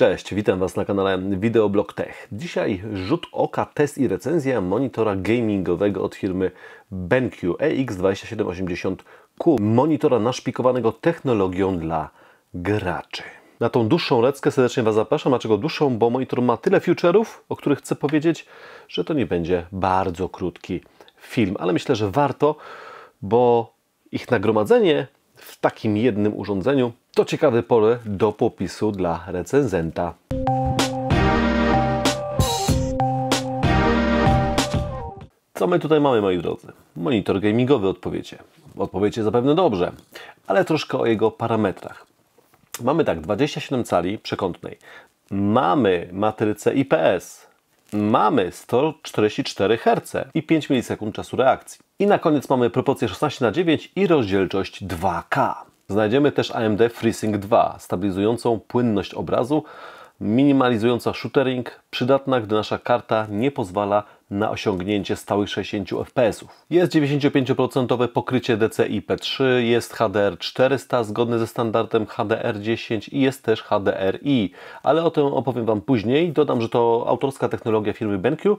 Cześć, witam Was na kanale Videoblog Tech. Dzisiaj rzut oka, test i recenzja monitora gamingowego od firmy BenQ e EX2780Q. Monitora naszpikowanego technologią dla graczy. Na tą dłuższą reckę serdecznie Was zapraszam. Dlaczego dłuższą? Bo monitor ma tyle future'ów, o których chcę powiedzieć, że to nie będzie bardzo krótki film. Ale myślę, że warto, bo ich nagromadzenie w takim jednym urządzeniu to ciekawe pole do popisu dla recenzenta. Co my tutaj mamy, moi drodzy? Monitor gamingowy odpowiecie. Odpowiecie zapewne dobrze, ale troszkę o jego parametrach. Mamy tak, 27 cali przekątnej. Mamy matrycę IPS. Mamy 144 Hz i 5 milisekund czasu reakcji. I na koniec mamy proporcje 16 na 9 i rozdzielczość 2K. Znajdziemy też AMD FreeSync 2, stabilizującą płynność obrazu, minimalizująca shuttering, przydatna, gdy nasza karta nie pozwala na osiągnięcie stałych 60 fps. Jest 95% pokrycie DCI-P3, jest HDR 400 zgodny ze standardem HDR10 i jest też HDRI, ale o tym opowiem Wam później. Dodam, że to autorska technologia firmy BenQ,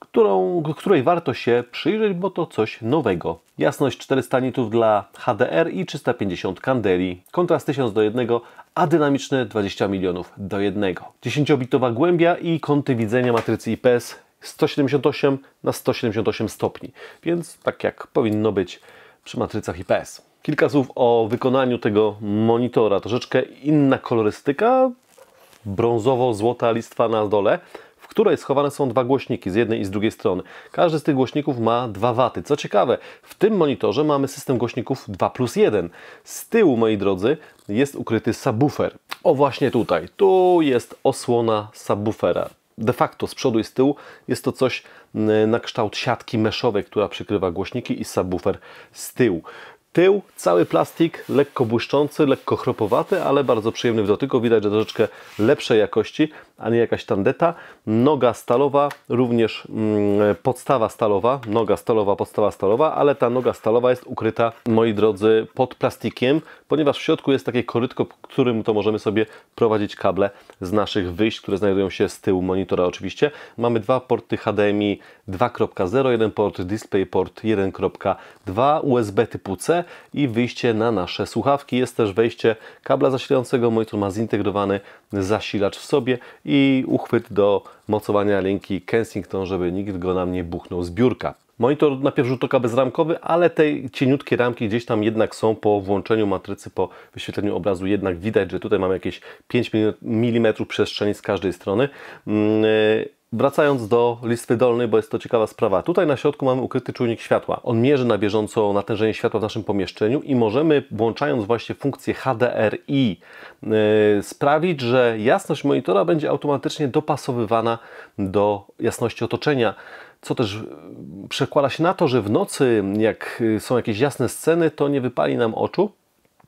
którą, której warto się przyjrzeć, bo to coś nowego. Jasność 400 nitów dla HDR i 350 kandeli, kontrast 1000 do 1, a dynamiczny 20 milionów do 1. 10-bitowa głębia i kąty widzenia matrycy IPS 178 na 178 stopni, więc tak jak powinno być przy matrycach IPS. Kilka słów o wykonaniu tego monitora. Troszeczkę inna kolorystyka, brązowo-złota listwa na dole, której schowane są dwa głośniki z jednej i z drugiej strony. Każdy z tych głośników ma 2 waty. Co ciekawe, w tym monitorze mamy system głośników 2 plus 1. Z tyłu, moi drodzy, jest ukryty subwoofer. O właśnie tutaj. Tu jest osłona subwoofera de facto z przodu i z tyłu jest to coś mm, na kształt siatki meszowej, która przykrywa głośniki i subwoofer z tyłu. Tył, cały plastik, lekko błyszczący, lekko chropowaty, ale bardzo przyjemny w dotyku. Widać, że troszeczkę lepszej jakości a nie jakaś tandeta. Noga stalowa, również mm, podstawa stalowa, noga stalowa, podstawa stalowa, ale ta noga stalowa jest ukryta, moi drodzy, pod plastikiem, ponieważ w środku jest takie korytko, którym to możemy sobie prowadzić kable z naszych wyjść, które znajdują się z tyłu monitora oczywiście. Mamy dwa porty HDMI 2.0, jeden port DisplayPort 1.2, USB typu C i wyjście na nasze słuchawki. Jest też wejście kabla zasilającego, monitor ma zintegrowany zasilacz w sobie i uchwyt do mocowania linki Kensington, żeby nikt go nam nie buchnął z biurka. Monitor na pierwszy rzut oka bezramkowy, ale te cieniutkie ramki gdzieś tam jednak są po włączeniu matrycy, po wyświetleniu obrazu jednak widać, że tutaj mamy jakieś 5 mm przestrzeni z każdej strony. Mm, y, Wracając do listwy dolnej, bo jest to ciekawa sprawa. Tutaj na środku mamy ukryty czujnik światła. On mierzy na bieżąco natężenie światła w naszym pomieszczeniu i możemy, włączając właśnie funkcję HDRI, yy, e, sprawić, że jasność monitora będzie automatycznie dopasowywana do jasności otoczenia co też e, przekłada się na to, że w nocy, jak e, są jakieś jasne sceny, to nie wypali nam oczu,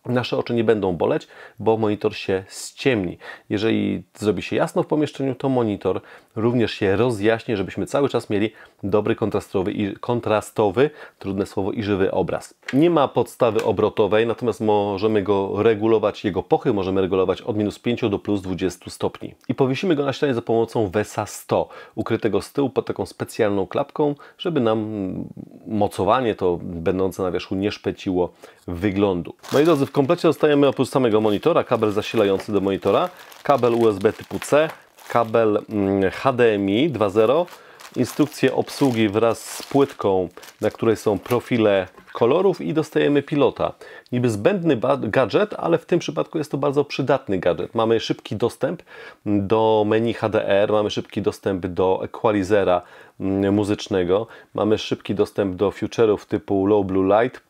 nasze oczy nie będą boleć, bo monitor się ściemni. Jeżeli zrobi się jasno w pomieszczeniu, to monitor również się rozjaśni, żebyśmy cały czas mieli dobry kontrastowy, i, kontrastowy trudne słowo, i żywy obraz. Nie ma podstawy obrotowej, natomiast możemy go regulować, jego pochy możemy regulować od minus 5 do plus 20 stopni. I powiesimy go na ścianie za pomocą Vesa 100, ukrytego z tyłu pod taką specjalną klapką, żeby nam mocowanie to będące na wierzchu nie szpeciło wyglądu. Moi drodzy, w w komplecie dostajemy oprócz samego monitora kabel zasilający do monitora, kabel USB typu C, kabel mm, HDMI 2.0, instrukcję obsługi wraz z płytką, na której są profile kolorów i dostajemy pilota. Niby zbędny gadżet, ale w tym przypadku jest to bardzo przydatny gadżet. Mamy szybki dostęp do menu HDR, mamy szybki dostęp do equalizera mm, muzycznego, mamy szybki dostęp do future'ów typu low blue light,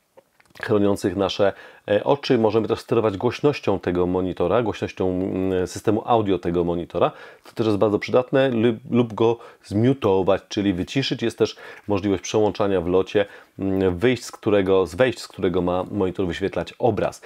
chroniących nasze E, oczy, możemy też sterować głośnością tego monitora, głośnością mm, systemu audio tego monitora, co też jest bardzo przydatne, lub, go zmiutować, czyli wyciszyć. Jest też możliwość przełączania w locie mm, wyjść, z którego, z wejść, z którego ma monitor wyświetlać obraz.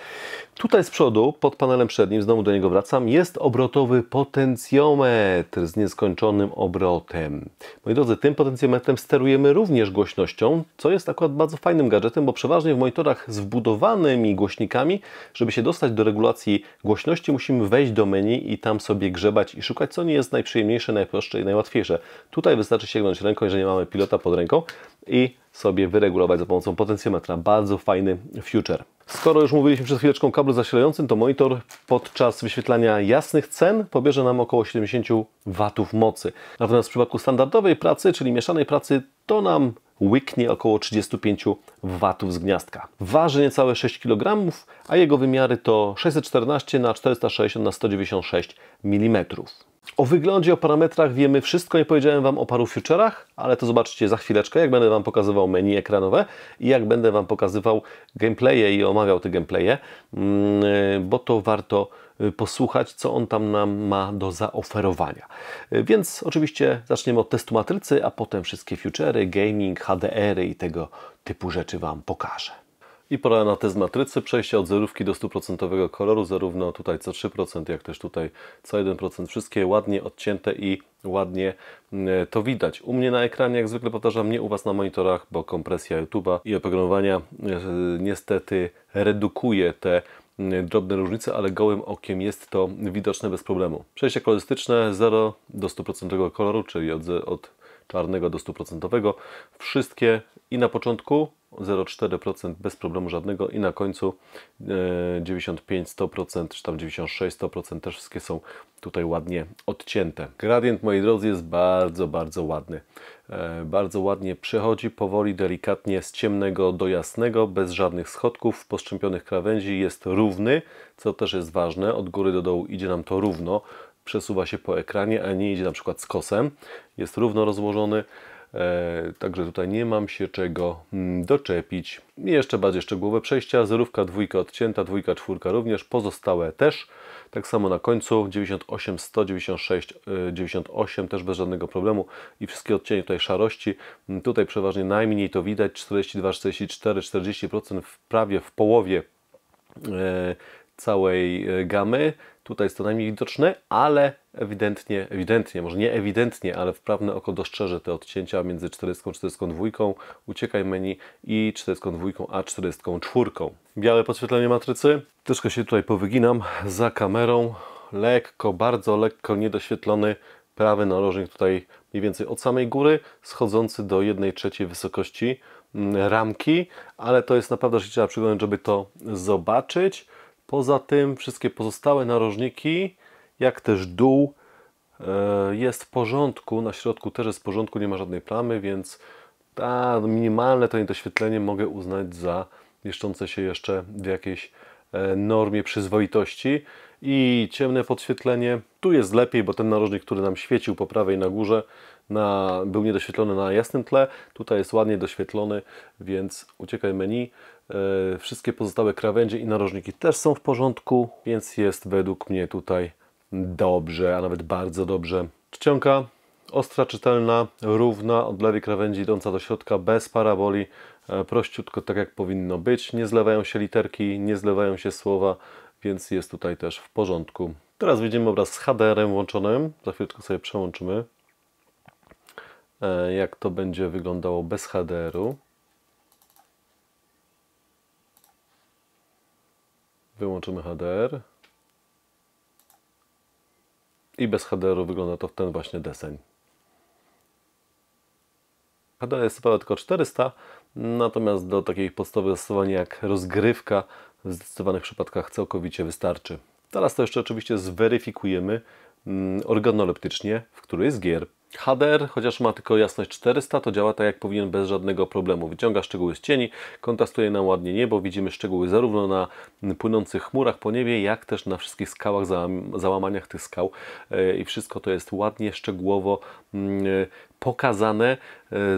Tutaj z przodu, pod panelem przednim, znowu do niego wracam, jest obrotowy potencjometr z nieskończonym obrotem. Moi drodzy, tym potencjometrem sterujemy również głośnością, co jest akurat bardzo fajnym gadżetem, bo przeważnie w monitorach z wbudowanymi głośnością głośnikami. Żeby się dostać do regulacji głośności, musimy wejść do menu i tam sobie grzebać i szukać, co nie jest najprzyjemniejsze, najprostsze i najłatwiejsze. Tutaj wystarczy sięgnąć ręką, jeżeli nie mamy pilota pod ręką i sobie wyregulować za pomocą potencjometra. Bardzo fajny future. Skoro już mówiliśmy przed chwileczką o kablu zasilającym, to monitor podczas wyświetlania jasnych cen pobierze nam około 70 W mocy. Natomiast w przypadku standardowej pracy, czyli mieszanej pracy, to nam łyknie około 35 watów z gniazdka. Waży niecałe 6 kg, a jego wymiary to 614 na 460 x 196 mm. O wyglądzie, o parametrach wiemy wszystko. Nie powiedziałem Wam o paru futurach, ale to zobaczcie za chwileczkę, jak będę Wam pokazywał menu ekranowe i jak będę Wam pokazywał gameplaye i omawiał te gameplaye, mm, bo to warto Y, posłuchać, co on tam nam ma do zaoferowania. Y, więc oczywiście zaczniemy od testu matrycy, a potem wszystkie futurery, gaming, HDR -y i tego typu rzeczy Wam pokażę. I pora na test matrycy, przejście od zerówki do 100% koloru, zarówno tutaj co 3%, jak też tutaj co 1%, wszystkie ładnie odcięte i ładnie y, to widać. U mnie na ekranie, jak zwykle powtarzam, nie u Was na monitorach, bo kompresja YouTube'a i oprogramowania niestety redukuje te Mm, drobne różnice, ale gołym okiem jest to widoczne bez problemu. Przejście kolorystyczne 0 do 100% koloru, czyli od, od czarnego do 100%. Wszystkie i na początku 0,4% bez problemu żadnego i na końcu 95, e, 100% czy tam 96, 100% też wszystkie są tutaj ładnie odcięte. Gradient moi drodzy jest bardzo, bardzo ładny. E, bardzo ładnie przechodzi powoli, delikatnie z ciemnego do jasnego, bez żadnych schodków, poszczepionych krawędzi jest równy, co też jest ważne, od góry do dołu idzie nam to równo, przesuwa się po ekranie, a nie idzie na przykład z kosem, jest równo rozłożony, E, także tutaj nie mam się czego mm, doczepić. Jeszcze bardziej szczegółowe przejścia. Zerówka, dwójka odcięta, dwójka, czwórka również. Pozostałe też. Tak samo na końcu 98, 196, 98 też bez żadnego problemu. I wszystkie odcienie tutaj szarości. Mm, tutaj przeważnie najmniej to widać. 42, 44, 40% w prawie w połowie e, całej e, gamy. Tutaj jest to najmniej widoczne, ale ewidentnie, ewidentnie, może nie ewidentnie, ale wprawne oko dostrzeże te odcięcia między 40 42, uciekaj menu i 42 a 44. Białe podświetlenie matrycy. Troszkę się tutaj powyginam za kamerą. Lekko, bardzo lekko niedoświetlony prawy narożnik tutaj mniej więcej od samej góry, schodzący do 1 trzeciej wysokości mm, ramki, ale to jest naprawdę, że trzeba przyglądać, żeby to zobaczyć. Poza tym wszystkie pozostałe narożniki, jak też dół e, jest w porządku, na środku też jest w porządku, nie ma żadnej plamy, więc ta minimalne to niedoświetlenie mogę uznać za mieszczące się jeszcze w jakiejś e, normie przyzwoitości i ciemne podświetlenie. Tu jest lepiej, bo ten narożnik, który nam świecił po prawej na górze na, był niedoświetlony na jasnym tle. Tutaj jest ładnie doświetlony, więc uciekaj menu. E, wszystkie pozostałe krawędzie i narożniki też są w porządku, więc jest według mnie tutaj dobrze, a nawet bardzo dobrze. Czcionka ostra, czytelna, równa, od lewej krawędzi idąca do środka, bez paraboli, e, prościutko tak jak powinno być. Nie zlewają się literki, nie zlewają się słowa, więc jest tutaj też w porządku. Teraz widzimy obraz z HDR-em włączonym. Za chwilkę sobie przełączymy, e, jak to będzie wyglądało bez HDR-u. Wyłączymy HDR. I bez HDR-u wygląda to w ten właśnie deseń. HDR jest chyba tylko 400, natomiast do takich podstawowych zastosowań jak rozgrywka w zdecydowanych przypadkach całkowicie wystarczy. Teraz to jeszcze oczywiście zweryfikujemy mm, organoleptycznie, w którym z gier HDR, chociaż ma tylko jasność 400, to działa tak jak powinien bez żadnego problemu. Wyciąga szczegóły z cieni, kontrastuje nam ładnie niebo, widzimy szczegóły zarówno na płynących chmurach po niebie, jak też na wszystkich skałach, załamaniach tych skał e, i wszystko to jest ładnie, szczegółowo mm, e, pokazane e,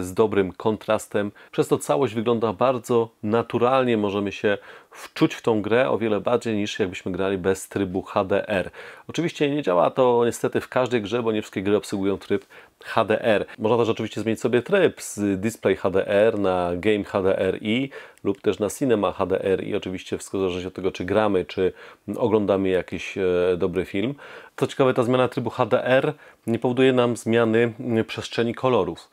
z dobrym kontrastem, przez to całość wygląda bardzo naturalnie, możemy się wczuć w tą grę o wiele bardziej niż jakbyśmy grali bez trybu HDR. Oczywiście nie działa to niestety w każdej grze, bo nie wszystkie gry obsługują tryb HDR. Można też oczywiście zmienić sobie tryb z Display HDR na Game HDRI lub też na Cinema HDRI, oczywiście wskazuje się od tego, czy gramy, czy oglądamy jakiś e, dobry film. Co ciekawe, ta zmiana trybu HDR nie powoduje nam zmiany e, przestrzeni kolorów.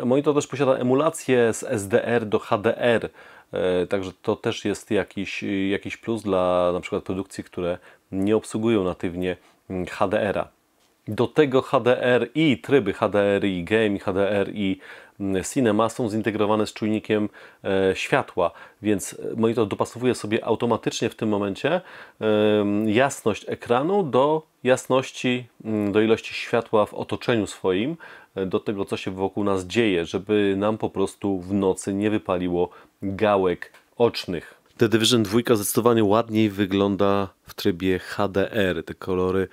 E, Monitor też posiada emulację z SDR do HDR, Także to też jest jakiś, jakiś plus dla na przykład produkcji, które nie obsługują natywnie HDR-a. Do tego HDR i tryby HDR i Game i mm, Cinema są zintegrowane z czujnikiem e, światła, więc e, monitor dopasowuje sobie automatycznie w tym momencie e, jasność ekranu do jasności, mm, do ilości światła w otoczeniu swoim, e, do tego, co się wokół nas dzieje, żeby nam po prostu w nocy nie wypaliło gałek ocznych. The Division 2 zdecydowanie ładniej wygląda w trybie HDR. Te kolory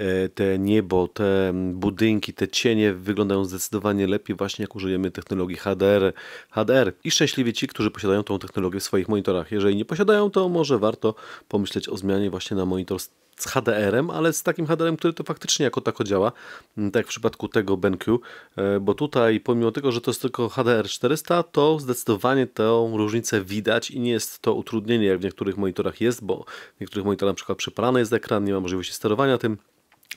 E, te niebo, te budynki, te cienie wyglądają zdecydowanie lepiej właśnie jak użyjemy technologii HDR. HDR i szczęśliwi ci, którzy posiadają tą technologię w swoich monitorach. Jeżeli nie posiadają, to może warto pomyśleć o zmianie właśnie na monitor z HDR-em, ale z takim HDR-em, który to faktycznie jako tako działa, mm, tak jak w przypadku tego BenQ, e, bo tutaj pomimo tego, że to jest tylko HDR 400, to zdecydowanie tę różnicę widać i nie jest to utrudnienie, jak w niektórych monitorach jest, bo w niektórych monitorach na przykład przypalany jest ekran, nie ma możliwości sterowania tym,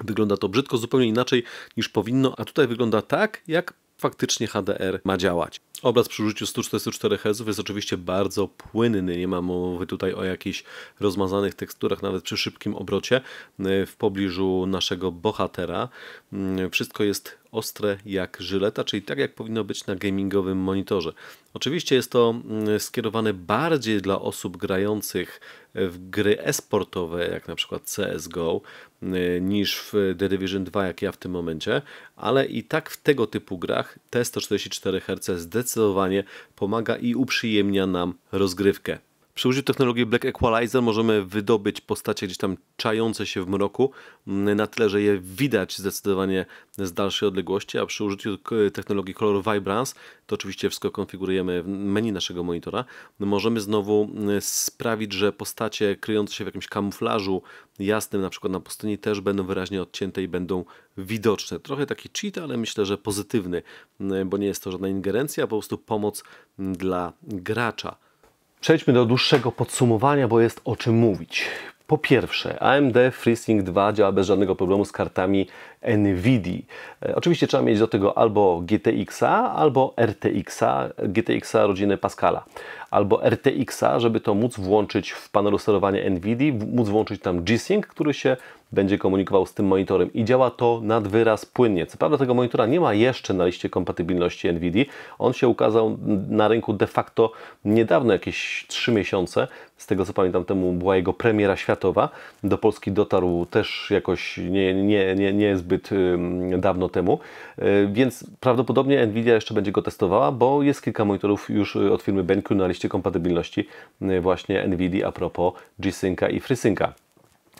Wygląda to brzydko, zupełnie inaczej niż powinno, a tutaj wygląda tak, jak faktycznie HDR ma działać. Obraz przy użyciu 144 Hz jest oczywiście bardzo płynny, nie ma mowy tutaj o jakichś rozmazanych teksturach, nawet przy szybkim obrocie e, w pobliżu naszego bohatera. Mm, wszystko jest ostre jak żyleta, czyli tak jak powinno być na gamingowym monitorze. Oczywiście jest to mm, skierowane bardziej dla osób grających w gry esportowe, jak na przykład CSGO, Y, niż w The Division 2, jak ja w tym momencie, ale i tak w tego typu grach te 144 Hz zdecydowanie pomaga i uprzyjemnia nam rozgrywkę. Przy użyciu technologii Black Equalizer możemy wydobyć postacie gdzieś tam czające się w mroku, mm, na tyle, że je widać zdecydowanie z dalszej odległości, a przy użyciu technologii Color Vibrance, to oczywiście wszystko konfigurujemy w menu naszego monitora, możemy znowu mm, sprawić, że postacie kryjące się w jakimś kamuflażu jasnym, na przykład na pustyni, też będą wyraźnie odcięte i będą widoczne. Trochę taki cheat, ale myślę, że pozytywny, mm, bo nie jest to żadna ingerencja, po prostu pomoc dla gracza. Przejdźmy do dłuższego podsumowania, bo jest o czym mówić. Po pierwsze, AMD FreeSync 2 działa bez żadnego problemu z kartami NVIDII. E, oczywiście trzeba mieć do tego albo GTX-a, albo RTX-a, GTX-a rodziny Pascala, albo RTX-a, żeby to móc włączyć w panelu sterowania NVIDII, móc włączyć tam G-Sync, który się będzie komunikował z tym monitorem i działa to nad wyraz płynnie. Co prawda tego monitora nie ma jeszcze na liście kompatybilności NVIDII, on się ukazał na rynku de facto niedawno, jakieś 3 miesiące, z tego co pamiętam temu była jego premiera światowa, do Polski dotarł też jakoś nie, nie, nie, nie jest zbyt dawno temu, e, więc prawdopodobnie Nvidia jeszcze będzie go testowała, bo jest kilka monitorów już y, od firmy BenQ na liście kompatybilności y, właśnie Nvidia a propos G-Synca i FreeSynca.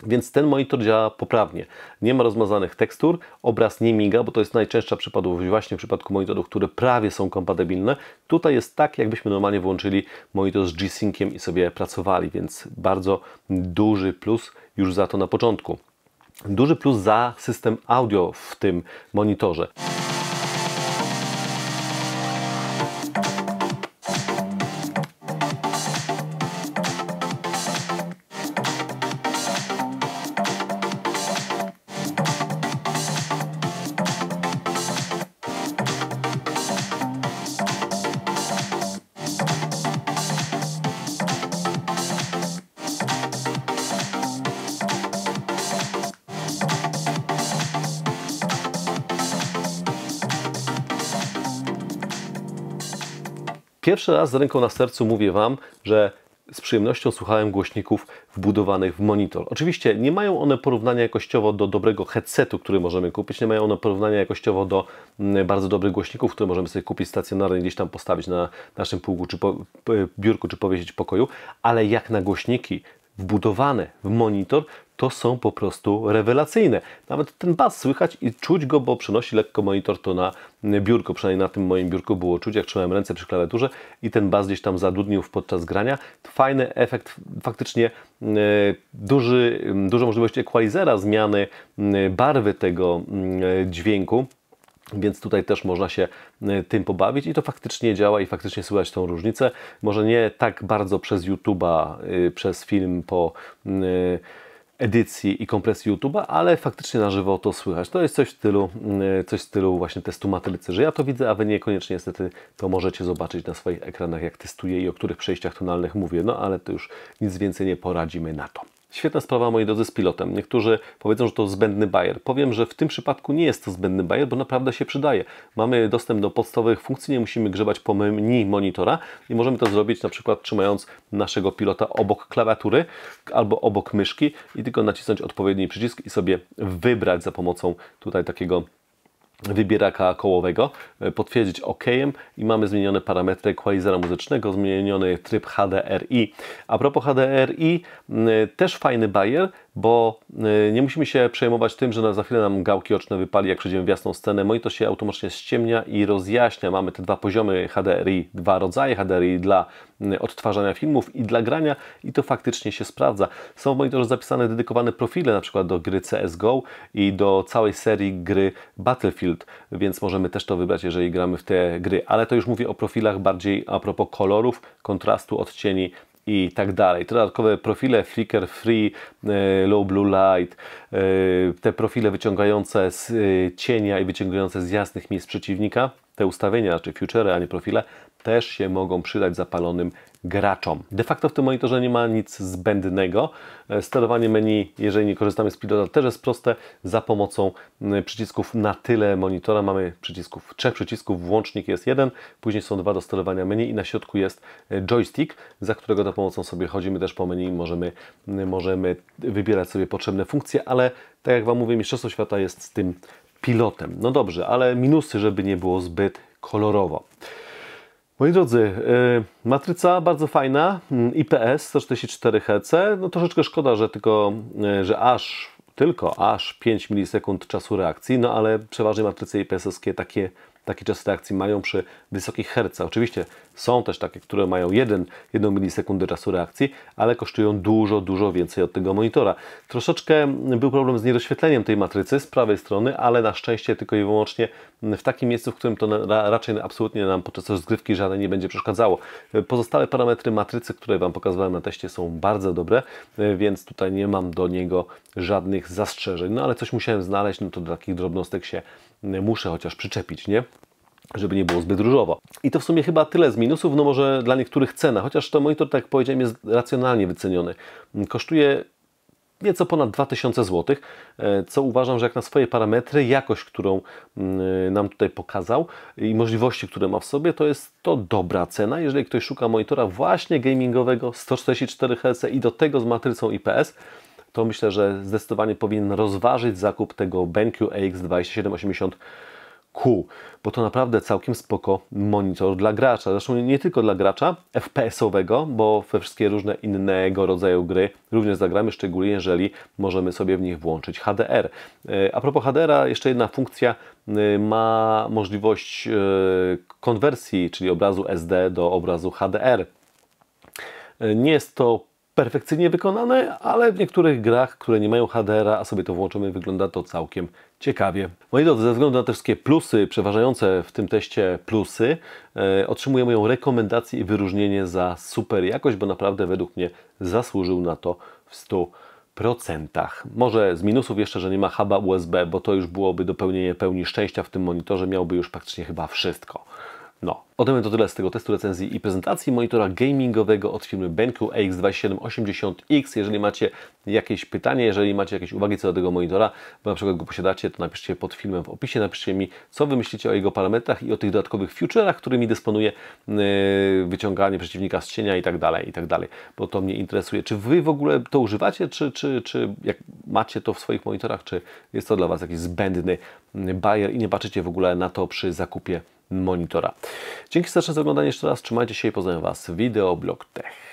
Więc ten monitor działa poprawnie. Nie ma rozmazanych tekstur, obraz nie miga, bo to jest najczęstsza przypadłość właśnie w przypadku monitorów, które prawie są kompatybilne. Tutaj jest tak, jakbyśmy normalnie włączyli monitor z G-Synciem i sobie pracowali, więc bardzo duży plus już za to na początku. Duży plus za system audio w tym monitorze. Pierwszy raz z ręką na sercu mówię Wam, że z przyjemnością słuchałem głośników wbudowanych w monitor. Oczywiście nie mają one porównania jakościowo do dobrego headsetu, który możemy kupić, nie mają one porównania jakościowo do mm, bardzo dobrych głośników, które możemy sobie kupić stacjonarnie, gdzieś tam postawić na naszym półku, czy po, biurku, czy powiesić w pokoju, ale jak na głośniki wbudowane w monitor, to są po prostu rewelacyjne. Nawet ten bas słychać i czuć go, bo przenosi lekko monitor to na biurko, przynajmniej na tym moim biurku było czuć, jak trzymałem ręce przy klawiaturze i ten bas gdzieś tam zadudnił podczas grania. Fajny efekt, faktycznie e, duży, duża możliwość equalizera, zmiany barwy tego e, dźwięku. Więc tutaj też można się y, tym pobawić i to faktycznie działa i faktycznie słychać tą różnicę. Może nie tak bardzo przez YouTube'a, y, przez film po y, edycji i kompresji YouTube'a, ale faktycznie na żywo to słychać. To jest coś w stylu, coś w stylu właśnie testu matrycy, że ja to widzę, a Wy niekoniecznie niestety to możecie zobaczyć na swoich ekranach, jak testuję i o których przejściach tonalnych mówię, no ale to już nic więcej nie poradzimy na to. Świetna sprawa, moi drodzy, z pilotem. Niektórzy powiedzą, że to zbędny bajer. Powiem, że w tym przypadku nie jest to zbędny bajer, bo naprawdę się przydaje. Mamy dostęp do podstawowych funkcji, nie musimy grzebać po menu monitora i możemy to zrobić na przykład trzymając naszego pilota obok klawiatury albo obok myszki i tylko nacisnąć odpowiedni przycisk i sobie wybrać za pomocą tutaj takiego wybieraka kołowego, e, potwierdzić OK i mamy zmienione parametry equalizera muzycznego, zmieniony tryb HDRI. A propos HDRI, e, też fajny bajer, bo y, nie musimy się przejmować tym, że za chwilę nam gałki oczne wypali, jak przejdziemy w jasną scenę. Monitor no się automatycznie ściemnia i rozjaśnia. Mamy te dwa poziomy HDRI, dwa rodzaje HDRI dla y, odtwarzania filmów i dla grania i to faktycznie się sprawdza. Są w monitorze zapisane dedykowane profile na przykład do gry CSGO i do całej serii gry Battlefield, więc możemy też to wybrać, jeżeli gramy w te gry, ale to już mówię o profilach bardziej a propos kolorów, kontrastu, odcieni, i tak dalej. Te dodatkowe profile Flickr Free, e, Low Blue Light, e, te profile wyciągające z e, cienia i wyciągające z jasnych miejsc przeciwnika, te ustawienia, czy future, a nie profile, też się mogą przydać zapalonym graczom. De facto w tym monitorze nie ma nic zbędnego. E, sterowanie menu, jeżeli nie korzystamy z pilota, też jest proste. Za pomocą przycisków na tyle monitora mamy przycisków, trzech przycisków, włącznik jest jeden, później są dwa do sterowania menu i na środku jest e, joystick, za którego za pomocą sobie chodzimy też po menu i możemy, możemy wybierać sobie potrzebne funkcje, ale tak jak Wam mówię, Mistrzostwo Świata jest z tym pilotem. No dobrze, ale minusy, żeby nie było zbyt kolorowo. Moi drodzy, y, matryca bardzo fajna, mm, IPS 144 Hz, no troszeczkę szkoda, że tylko, y, że aż, tylko aż 5 milisekund czasu reakcji, no ale przeważnie matryce IPS-owskie takie takie czasy reakcji mają przy wysokich hercach. Oczywiście są też takie, które mają 1, 1 milisekundę czasu reakcji, ale kosztują dużo, dużo więcej od tego monitora. Troszeczkę był problem z niedoświetleniem tej matrycy z prawej strony, ale na szczęście tylko i wyłącznie w takim miejscu, w którym to raczej absolutnie nam podczas rozgrywki żadne nie będzie przeszkadzało. Pozostałe parametry matrycy, które Wam pokazywałem na teście są bardzo dobre, więc tutaj nie mam do niego żadnych zastrzeżeń. No ale coś musiałem znaleźć, no to do takich drobnostek się muszę chociaż przyczepić, nie? żeby nie było zbyt różowo. I to w sumie chyba tyle z minusów, no może dla niektórych cena, chociaż to monitor, tak jak powiedziałem, jest racjonalnie wyceniony. Kosztuje nieco ponad 2000 zł, e, co uważam, że jak na swoje parametry, jakość, którą mm, nam tutaj pokazał i możliwości, które ma w sobie, to jest to dobra cena. Jeżeli ktoś szuka monitora właśnie gamingowego 144 Hz i do tego z matrycą IPS, to myślę, że zdecydowanie powinien rozważyć zakup tego BenQ AX2780 Q, bo to naprawdę całkiem spoko monitor dla gracza. Zresztą nie tylko dla gracza FPS-owego, bo we wszystkie różne innego rodzaju gry również zagramy, szczególnie jeżeli możemy sobie w nich włączyć HDR. E, a propos HDR-a, jeszcze jedna funkcja e, ma możliwość e, konwersji, czyli obrazu SD do obrazu HDR. Nie jest to perfekcyjnie wykonane, ale w niektórych grach, które nie mają HDR-a, a sobie to włączymy, wygląda to całkiem ciekawie. Moi drodzy, ze względu na te wszystkie plusy, przeważające w tym teście plusy, e, otrzymuję moją rekomendację i wyróżnienie za super jakość, bo naprawdę według mnie zasłużył na to w 100 procentach. Może z minusów jeszcze, że nie ma huba USB, bo to już byłoby dopełnienie pełni szczęścia w tym monitorze, miałby już praktycznie chyba wszystko. No. Ode mnie to tyle z tego testu, recenzji i prezentacji monitora gamingowego od firmy BenQ AX2780X. Jeżeli macie jakieś pytanie, jeżeli macie jakieś uwagi co do tego monitora, bo na przykład go posiadacie, to napiszcie pod filmem w opisie, napiszcie mi, co Wy myślicie o jego parametrach i o tych dodatkowych futurach, którymi dysponuje yy, wyciąganie przeciwnika z cienia i tak dalej, i tak dalej, bo to mnie interesuje. Czy Wy w ogóle to używacie, czy, czy, czy jak macie to w swoich monitorach, czy jest to dla Was jakiś zbędny yy, bajer i nie patrzycie w ogóle na to przy zakupie monitora. Dzięki serdecznie za oglądanie jeszcze raz. Trzymajcie się i pozdrawiam Was. Wideoblog Tech.